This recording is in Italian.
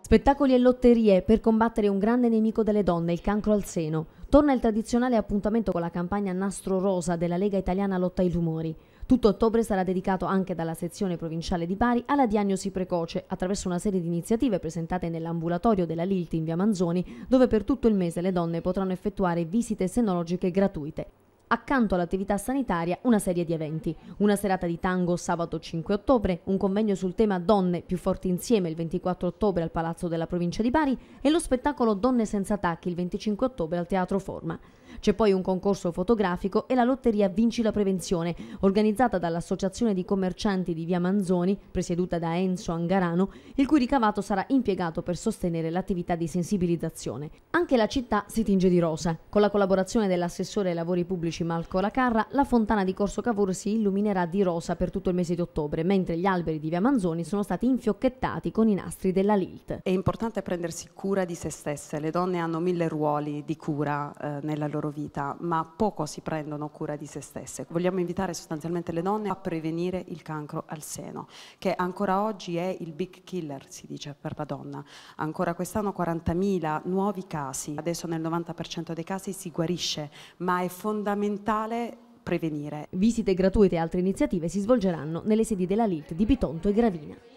Spettacoli e lotterie per combattere un grande nemico delle donne, il cancro al seno. Torna il tradizionale appuntamento con la campagna Nastro Rosa della Lega Italiana Lotta ai Tumori. Tutto ottobre sarà dedicato anche dalla sezione provinciale di Bari alla diagnosi precoce attraverso una serie di iniziative presentate nell'ambulatorio della Lilti in via Manzoni, dove per tutto il mese le donne potranno effettuare visite senologiche gratuite accanto all'attività sanitaria una serie di eventi. Una serata di tango sabato 5 ottobre, un convegno sul tema Donne più forti insieme il 24 ottobre al Palazzo della Provincia di Bari e lo spettacolo Donne senza attacchi il 25 ottobre al Teatro Forma. C'è poi un concorso fotografico e la lotteria Vinci la Prevenzione, organizzata dall'Associazione di Commercianti di Via Manzoni, presieduta da Enzo Angarano, il cui ricavato sarà impiegato per sostenere l'attività di sensibilizzazione. Anche la città si tinge di rosa, con la collaborazione dell'assessore ai lavori pubblici Cimalco La Carra, la fontana di Corso Cavour si illuminerà di rosa per tutto il mese di ottobre, mentre gli alberi di Via Manzoni sono stati infiocchettati con i nastri della Lilt. È importante prendersi cura di se stesse, le donne hanno mille ruoli di cura eh, nella loro vita, ma poco si prendono cura di se stesse. Vogliamo invitare sostanzialmente le donne a prevenire il cancro al seno, che ancora oggi è il big killer, si dice, per la donna. Ancora quest'anno 40.000 nuovi casi, adesso nel 90% dei casi si guarisce, ma è fondamentale fondamentale prevenire. Visite gratuite e altre iniziative si svolgeranno nelle sedi della LIT di Bitonto e Gravina.